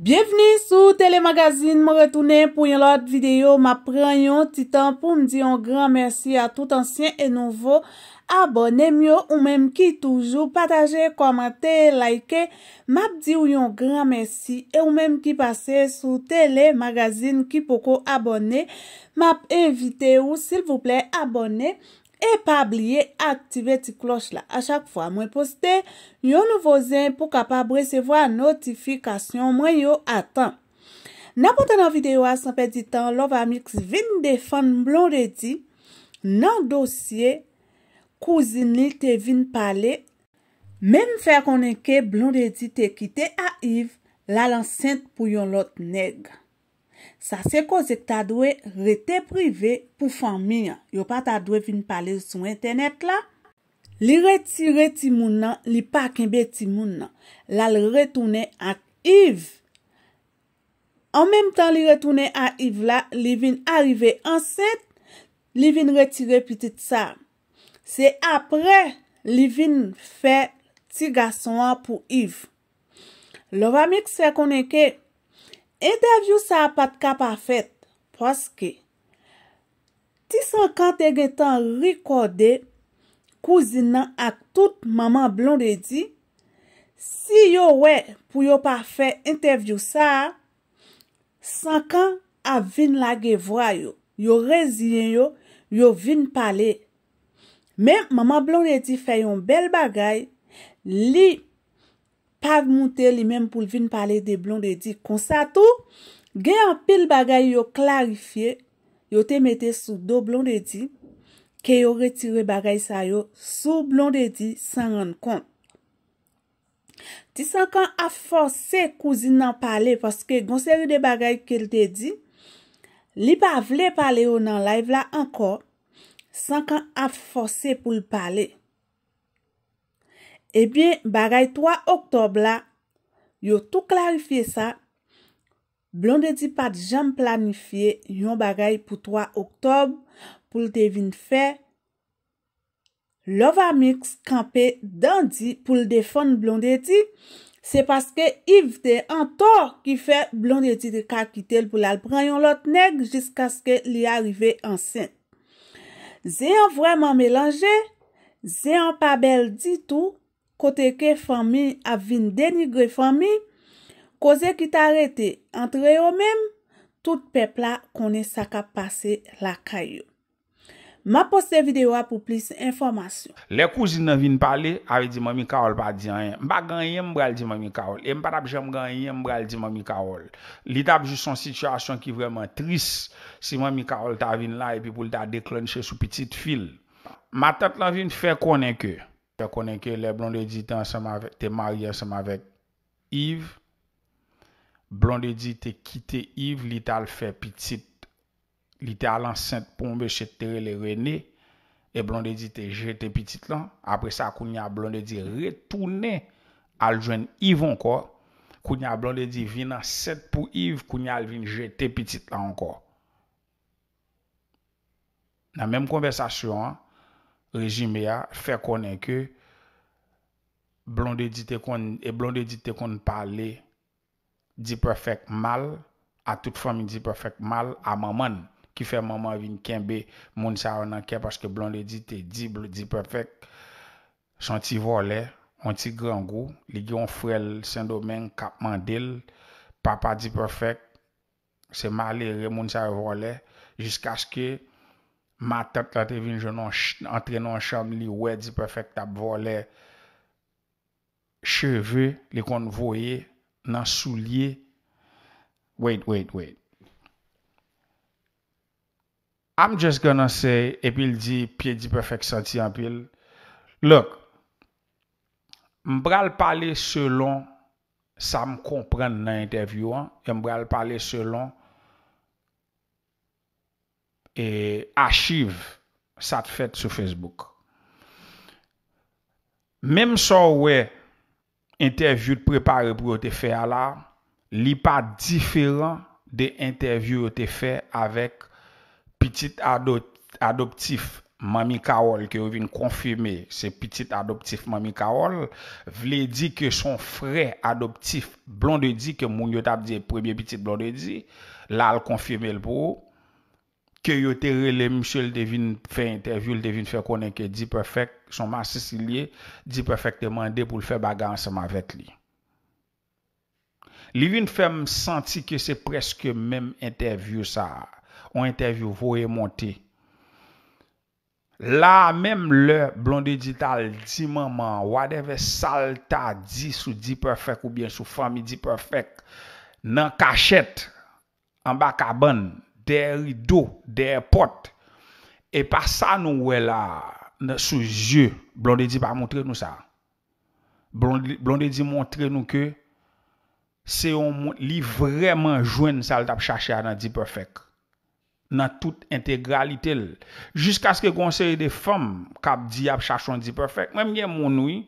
Bienveni sou telemagazine, mou retounen pou yon lot videyo, ma pren yon titan pou mdi yon gran mersi a tout ansyen e nouvo Abone myo ou mem ki toujou, pataje, komante, like, map di ou yon gran mersi E ou mem ki pase sou telemagazine ki poko abone, map evite ou sil vouple abone E pa bliye aktive ti kloch la. A chak fwa mwen poste, yon nou vozen pou kapab resevo a notifikasyon mwen yo atan. Na pote nan videyo asan pe di tan, lop amiks vin defan blon redi nan dosye kouzin li te vin pale. Men fè konen ke blon redi te kite a Yves la lan sent pou yon lot neg. Sa se koze ta dwe rete prive pou fami. Yo pa ta dwe vin pale sou internet la. Li retire ti moun nan, li pa kembe ti moun nan. La li retoune ak Yves. An menm tan li retoune ak Yves la, li vin arrive anset. Li vin retire pitit sa. Se apre, li vin fe ti gason an pou Yves. Lovamik se konenke... Entervyousa a pat ka pa fet, poske, ti sankan te ge tan rekode, kouzina ak tout maman blonde di, si yo we pou yo pa fe entervyousa a, sankan a vin la ge vwa yo, yo reziye yo, yo vin pale. Men, maman blonde di fe yon bel bagay, li pwede. Pag moun te li menm pou vin pale de blon de e di. Kon sa tou, gen an pil bagay yo klarifiye, yo te mette sou do blon de e di, ke yo retire bagay sa yo sou blon de e di san renn kon. Ti sankan aforse kouzi nan pale, foske gonseri de bagay ke li te di, li pa vle pale yo nan live la ankor, sankan aforse pou li pale. Ebyen, bagay 3 oktob la, yon tou klarifiye sa, blondedi pat jam planifiye yon bagay pou 3 oktob pou l devin fe, lova miks kampe dandi pou l defon blondedi, se paske yv te an to ki fe blondedi de kakitel pou l alpran yon lot neg jisk aske li arive ansen. Ze yon vwèman mélange, ze yon pa bel ditou, kote ke fami avin denigre fami, koze ki ta rete antre yo mem, tout pepla konen sa ka pase la kayo. Ma pose videwa pou plis informasyon. Le kouzine avin pale, avi di mami kaol pa di anyen. Ba gan yem bral di mami kaol, e mpa tap jem gan yem bral di mami kaol. Li tap jis son sityasyon ki vreman tris, si mami kaol ta avin la epi pou lta deklonche sou pitit fil. Ma tat lan avin fe konen ke yo. Fè konen ke le blonde di te marye seman vek Yves. Blonde di te kite Yves li te al fè piti. Li te al ansèd pou mbe chè tere le rene. E blonde di te jete piti lan. Apre sa koun ya blonde di retounen al jwen Yves ankor. Koun ya blonde di vin ansèd pou Yves koun ya al vin jete piti lan ankor. Nan menm konversasyon an. rejime ya, fè konen kè, blondè di te konen, e blondè di te konen pale, di prefèk mal, a tout fami di prefèk mal, a maman, ki fè maman vin kèmbe, moun sa anan kè, paske blondè di te dible, di prefèk, son ti vole, on ti grangou, li gyon frel, sen do men kap mandil, papa di prefèk, se male, moun sa anan vole, jiska skè, Matat la te vin jenon entrenon chanm li wè di prefek tap vo le cheve, li kon voye, nan sou liye. Wait, wait, wait. I'm just gonna say epil di pye di prefek santi apil. Look, mbral pale selon sa m kompren nan interviewan, mbral pale selon... e achive sat fèt sou Facebook. Mem sa ou e intervju te prepare pou yo te fè ala, li pa diferan de intervju yo te fè avèk pitit adoptif mami Kaol ke ou vin konfirmè se pitit adoptif mami Kaol, vle di ke son fre adoptif blondedji ke moun yo tap di e premye pitit blondedji, la al konfirmè l pou ou, Kyo yo tere le msye l devin fè intervyu, l devin fè konenke Di Perfèk, sonman Sicilie, Di Perfèk demande pou l fè bagan seman vet li. Li vin fèm santi ke se preske menm intervyu sa, ou intervyu vo e monte. La menm le blondi digital di maman wadeve salta di sou Di Perfèk ou bien sou fami Di Perfèk nan kachet amba kaban. Dè rido, dè pote. E pa sa nou wè la, sou zye, blondè di pa mwontre nou sa. Blondè di mwontre nou ke, se yon li vremen jwen sal tap chache a nan di perfek. Nan tout integralite l. Jusk aske konser de fem, kap di ap chache an di perfek. Mwen mwen mwen nou,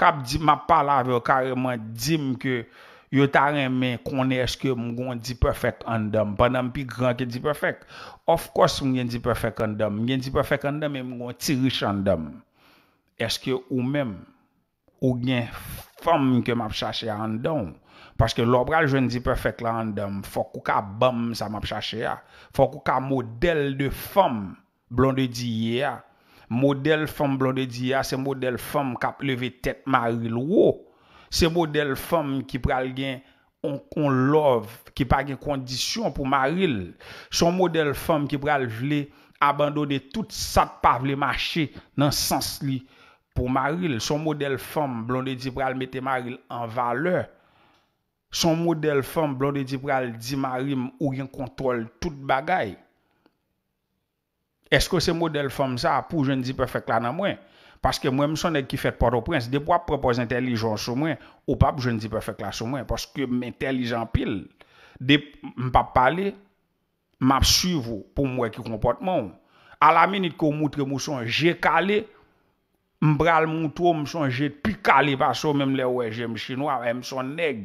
kap di ma pala avyo kareman dim ke, Yo ta reme kone eske mgon di perfek andam. Panam pi gran ke di perfek. Ofkos mgen di perfek andam. Mgen di perfek andam e mgon ti rich andam. Eske ou men, ou mgen fom ke map chache andam. Paske lopral jwen di perfek la andam. Fokou ka bam sa map chache ya. Fokou ka model de fom blondediyye ya. Model fom blondediyye ya se model fom kap leve tet maril wou. Se model fom ki pral gen on kon love, ki pa gen kondisyon pou Maril. Son model fom ki pral vle abandone tout sa pa vle mache nan sens li pou Maril. Son model fom blon de di pral mette Maril an valeur. Son model fom blon de di pral di Maril ou gen kontrol tout bagay. Esko se model fom sa pou jen di pe fek la nan mwen? Paske mwen mson neg ki fet potoprens, de pou ap propose intelijon sou mwen, ou pap, jen di pa fek la sou mwen, paske mwen intelijon pil, de m pap pale, m ap suvo pou mwen ki kompote moun. A la menit ki ou moutre mouson jekale, m bral moutou mouson jekale, passo mwen mle wè e jem chinois, m son neg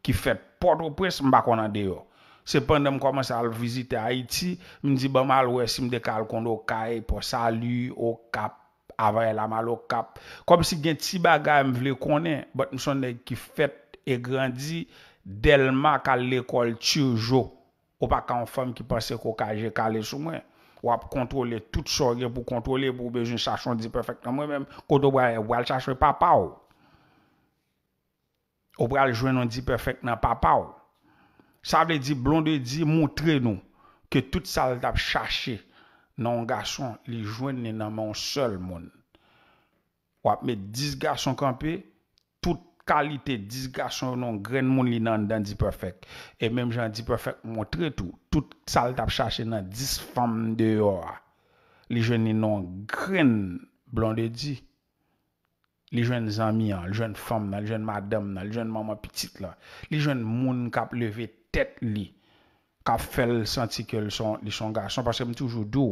ki fet potoprens, m bakon an deyo. Se pen de m komanse al vizite Haiti, m di ba bon, mal wè si m dekal kondo kaye, po salu, o kap, Avare la malo kap. Kom si gen tibaga m vle konen, bot m son ne ki fet e grandi, delman kal l'ekol tijou jo. Ou pa konfam ki pase koka je kale sou mwen. Ou ap kontrole, tout sorye pou kontrole, pou bejoun sasyon di perfectman mwen menm, koto wale chaswe papa ou. Ou wale jwenon di perfectman papa ou. Sa vle di blon de di moutre nou, ke tout sa vle dap chashe, Non gason li jwen ne nan moun sol moun. Wap me 10 gason kampe, tout kalite 10 gason non gren moun li nan dandi prefek. E menm jan di prefek moun tre tou, tout sal tap chache nan 10 fam de or. Li jwen ni non gren blondedi. Li jwen zami an, li jwen fam nan, li jwen madam nan, li jwen mama pitit lan. Li jwen moun kap leve tet li. ka fel santi ke li son gason pa se mi toujou dou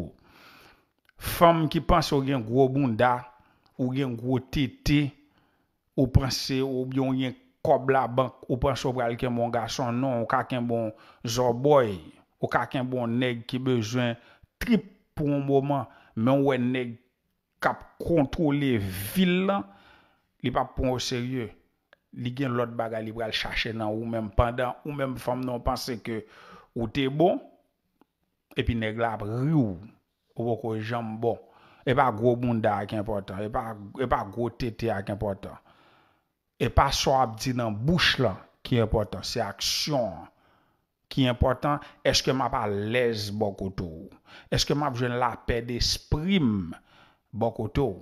Fem ki panse ou gen gro bunda ou gen gro tete ou panse ou byon gen kob la bank ou panse ou bral ken bon gason non ou kaken bon zoboy ou kaken bon neg ki bejwen trip pou mouman men wè e neg kap kontro le vil la li pa pon serye li gen lot baga li bral chache nan ou men pandan ou men fom nan panse ke Ou te bo, epi ne glap riu, ou woko jambon. E pa gro bunda a ki important, e, e pa gro tete a ki important. E pa so ap di nan bouch la ki important, se aksyon ki important, eske ma pa lez bokotou, eske ma vje la pe de esprim bokotou.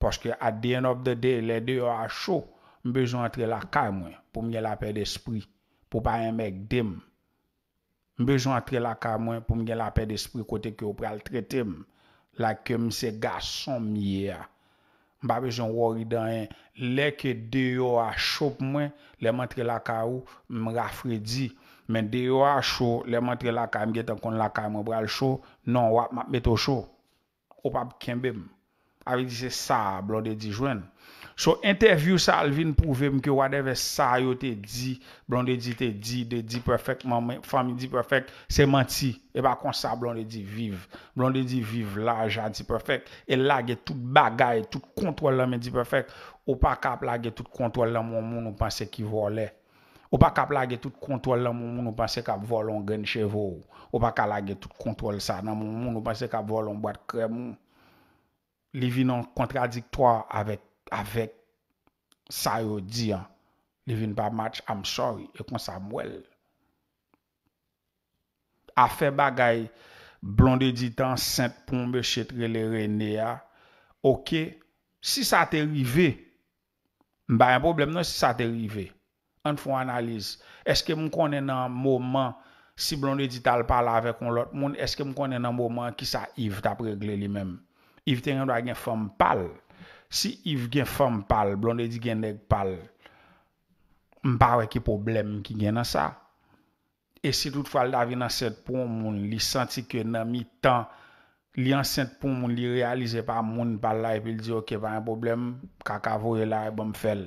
Poske a dene of de dene, le de yo a chou, mbejou entre la ka mwen, pou mwen la pe de esprim, pou pa yon mek deme. Mbejoun atre laka mwen pou mgen la pe de spri kote ki ou pral trete m. La ke mse gason mye a. Mba bejoun wori dan en, leke deyo a chop mwen, lema atre laka ou mrafredi. Men deyo a chow, lema atre laka mgen tan kon laka mwen pral chow, nan wap map meto chow. Ou pap kenbe m. Awe di se sa, blonde dijwen. So, interview sa alvin pouve mke whatever sa yo te di, blonde di te di, de di prefek, mame, fami di prefek, se manti. E ba konsa blonde di viv. Blonde di viv la, jan di prefek, e lage tout bagay, tout kontrol la men di prefek, ou pa kap lage tout kontrol la moun moun nou panse ki vole. Ou pa kap lage tout kontrol la moun moun nou panse kap volon gen chevo. Ou pa ka lage tout kontrol sa nan moun moun nou panse kap volon bat kremon. Li vi nan kontradiktwa avet. avèk sa yò di an, devine pa match, am sorry, ekon sa mwèl. A fè bagay, blonde ditan, sent pou mbe chetre le rene ya, ok, si sa te rive, mba yon problem nou si sa te rive, an fò analize, eske moun konen nan mouman, si blonde ditan al pal avè kon lot moun, eske moun konen nan mouman, ki sa Yves tap regle li mèm, Yves ten yon bagen fòm pal, Si Yves gen fèm pal, blonde di gen deg pal, mpare ki problem ki gen nan sa. E si toutfwa lè avi nan sent pou moun, li senti ke nan mi tan, li ansent pou moun, li realize pa moun pal la, epi l di ok, vè yon problem, kaka vore la, e bom fèl.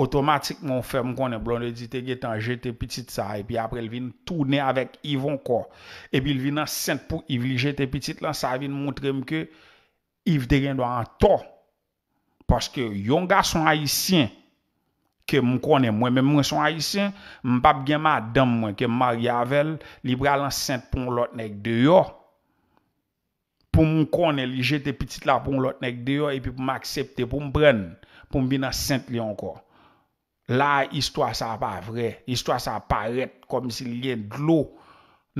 Otomatik moun fèm konen, blonde di te gen tan, jete pitit sa, epi apre l vin toune avèk Yvon ko. Epi l vin ansent pou Yvon jete pitit lan, sa vin montre mke Yvon de gen do an toh, Paske yon ga son haisyen ke moun konen mwen, men mwen son haisyen, mbap gen ma dam mwen, ke Mariavel li bra lan sent pou moun loten ek deyo. Pou moun konen li jete pitit la pou moun loten ek deyo, epi pou m'aksepte pou m'bren, pou m'binan sent li anko. La, istwa sa pa vre, istwa sa pa ret, kom si li gen dlo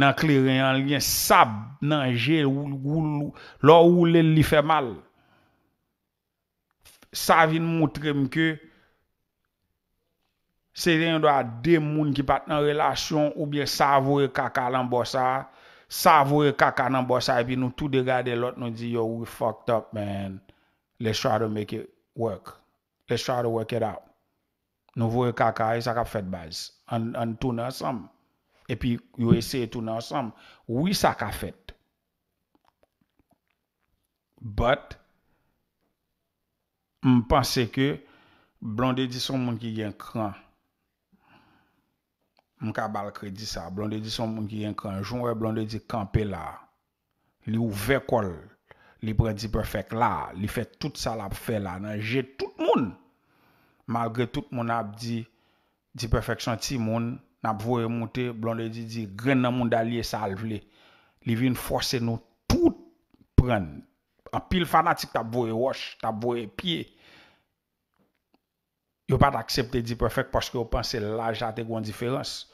nan kleren, nan li gen sab nan je, lor ou len li fe mal. Savi nou moutre mke Se yon do a dem moun ki pat nan relasyon Ou biye savou e kaka lan bosa Savou e kaka lan bosa Epi nou tou de gade lot nou di yo we fucked up man Let's try to make it work Let's try to work it out Nou vou e kaka e sa ka fet baz An tou nan sam Epi you e se tou nan sam Ou e sa ka fet But Mpense ke blonde di son moun ki gen kran. Mkabal kredi sa. Blonde di son moun ki gen kran. Jounwe blonde di kampe la. Li ouve kol. Li pre di prefek la. Li fe tout sa la pou fe la. Nan je tout moun. Malgre tout moun ap di prefek son ti moun. Nap vou remonte. Blonde di di gren nan moun dalye salve li. Li vin force nou tout prenne. An pil fanatik ta bvoye wosh, ta bvoye piye. Yo pa t'aksepte di prefek porske yo panse la jate gwan diferans.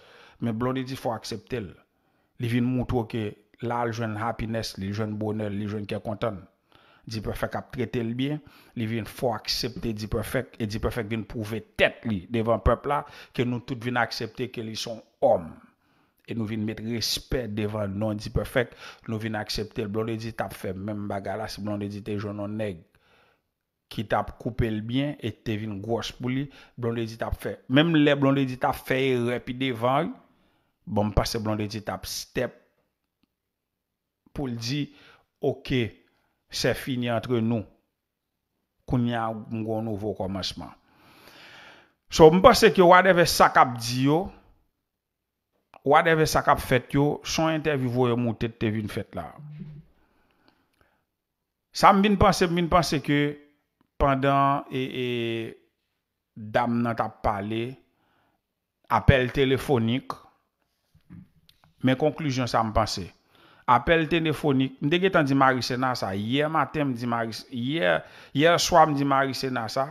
Men blondi di fwo akseptel. Li vin mwout woke la l jwen happiness, li jwen bonel, li jwen kè konten. Di prefek ap tretel biye. Li vin fwo aksepte di prefek. Di prefek vin pouve tèt li devan pepla ke nou tout vin aksepte ke li son om. E nou vin met respect devan non di perfek. Nou vin aksepte l blonde di tap fe. Mem bagala si blonde di te jounon neg. Ki tap koupe l byen. E te vin gwoche pou li. Blonde di tap fe. Mem le blonde di tap fe repi devan. Bon mpase blonde di tap step. Pou l di. Ok. Se fini antre nou. Koun ya mgon nouvo komasman. So mpase ki wadeve sakap di yo. whatever sak ap fèt yo, son interviwoye moutèd te vin fèt la. Sa m bin panse, bin panse ke, pandan, e, e, dam nan tap pale, apel telefonik, men konklyon sa m panse, apel telefonik, m dege tan di Marissena sa, ye maten m di Marissena, ye swa m di Marissena sa,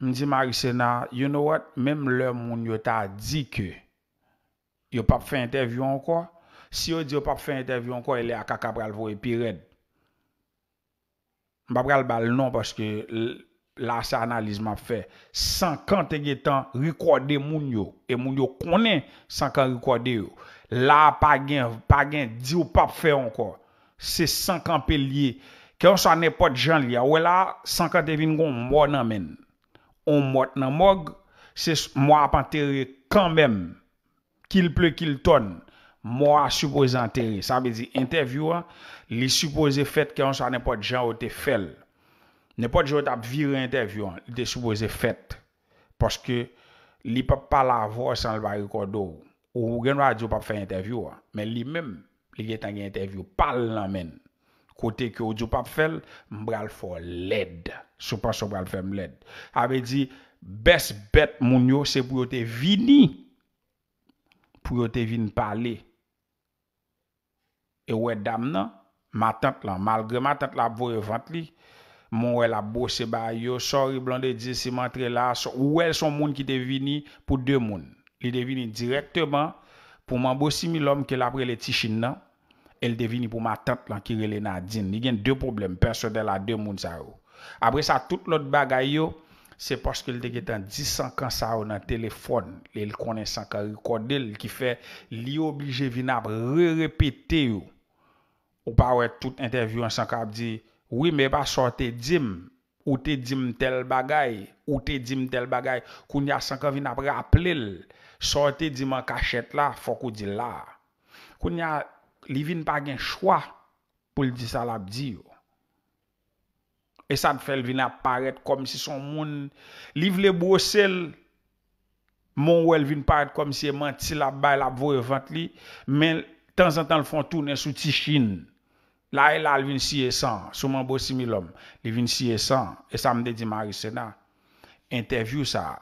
m di Marissena, you know what, men m lè moun yo ta di ke, Yo pa pfe intervyon anko. Si yo di yo pa pfe intervyon anko, ele a ka kabral vwe pi red. Babral bal non, paske la sa analizman fe. 50 egetan rekwade moun yo. E moun yo konen 50 rekwade yo. La pa gen, pa gen di yo pa pfe anko. Se 50 pe liye. Ke yo sa ne pot jan liya, we e la 50 evin goun moun nan men. Moun moun nan moun, se moun apan teri kan menm. Kil ple, kil ton, mwa a supose enteri. Sa be di, intervyou an, li supose fet ke an sa nepot jen o te fel. Nepot jen o tap vire intervyou an, li te supose fet. Poske, li pap pal avor san l barikot do. Ou genwa di ou pap fe intervyou an. Men li men, li gen tan gen intervyou, pal nan men. Kote ki ou di ou pap fel, mbral fo led. Sou pa sou mbral fem led. A be di, bes bet moun yo se pou yo te vini. pou yo te vin pale. E wè dam nan, ma tat lan, malgre ma tat lan ap vore vant li, moun wè la bo se ba yo, sorri blan de 10 simantre la, wè son moun ki te vini pou 2 moun. Li te vini direktman, pou man bo 6.000 om ke la prele ti chin nan, el te vini pou ma tat lan ki rele nan din. Ni gen 2 problem, personel la 2 moun sa yo. Apre sa, tout lot bagay yo, Se poske li teke tan di sankan sa ou nan telefon, li li konen sankan rekode li, ki fe li oblije vin ap re-repeti ou. Ou pa ou et tout interviyon sankan ap di, wii me pa sote dim, ou te dim tel bagay, ou te dim tel bagay, koun ya sankan vin ap re-aple li, sote dim an kachet la, fok ou di la. Koun ya, li vin pa gen chwa pou li di sa la ap di yo. E san fèl vin ap paret kom si son moun, liv le bo sel, moun ou el vin paret kom si e manti la bay la bo evant li, men tan zan tan l fon tounen sou ti chine. La e la el vin si e san, souman bo simi lom, el vin si e san, e sa mde di Marissena, interview sa.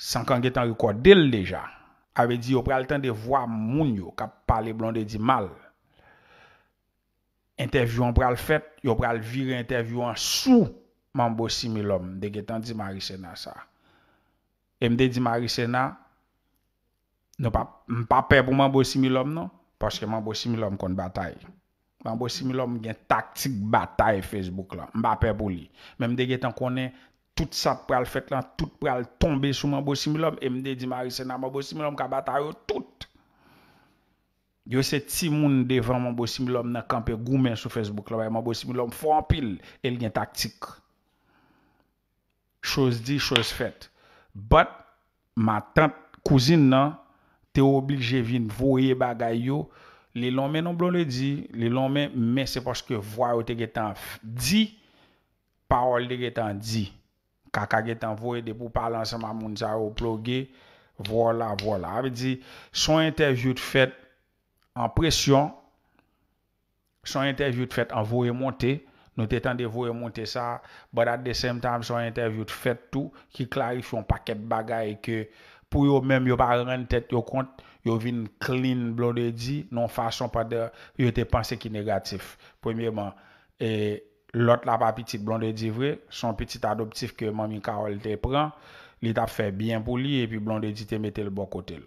San kan getan rekode del deja, ave di yo pral ten de vwa moun yo ka pale blonde di mal. Intervyon pral fèt, yo pral vire intervyon sou Mambo Similom. Degè tan di Maricena sa. E Md di Maricena, mpa pè pou Mambo Similom non? Paske Mambo Similom kon batay. Mambo Similom gen taktik batay Facebook la. Mpa pè pou li. Md degè tan konen, tout sa pral fèt lan, tout pral tombe sou Mambo Similom. E Md di Maricena, Mambo Similom ka batay yo tout. Yo se ti moun devan moun bousi mi lom nan kampe goumen sou Facebook. Moun bousi mi lom foun pil el gen taktik. Chose di, chose fet. But, ma tante, kouzin nan, te oblik je vin voye bagay yo. Li lom men non blon le di. Li lom men, men se paske voye ou te getan di. Paol de getan di. Kaka getan voye de pou palan se ma moun zaro plogue. Voila, voila. Ape di, son interview te fet. An presyon, son intervju te fet an vou remonte, nou te tan de vou remonte sa, badat de sem tam, son intervju te fet tout, ki klarif yon paket bagay, ki pou yo menm yo pa remen tet yo kont, yo vin clean blondedji, non fason pa de, yo te panse ki negatif. Premye man, lot la pa pitit blondedji vre, son pitit adoptif ke mami karol te pran, li ta fe bien pou li, e pi blondedji te metel bokotel.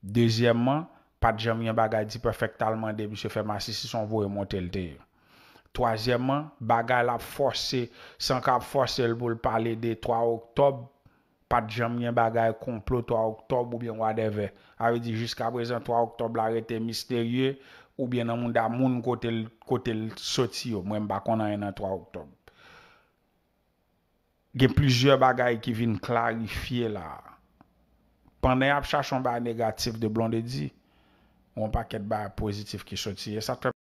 Dezyemman, Pat jam yon bagay di perfectalman debi se fermasi si son vwoye montelte yo. Toazyeman, bagay la forse, sank ap forse lbou lpale de 3 oktob, pat jam yon bagay komplo 3 oktob ou bien wadeve. Awe di, jiska prezen 3 oktob larete misterye ou bien nan moun da moun kote lsoti yo, mwen bakon nan yon 3 oktob. Gen plizye bagay ki vin klarifiye la. Panden ap chachon ba negatif de blondedik, On pa ket ba pozitif ki shoti. E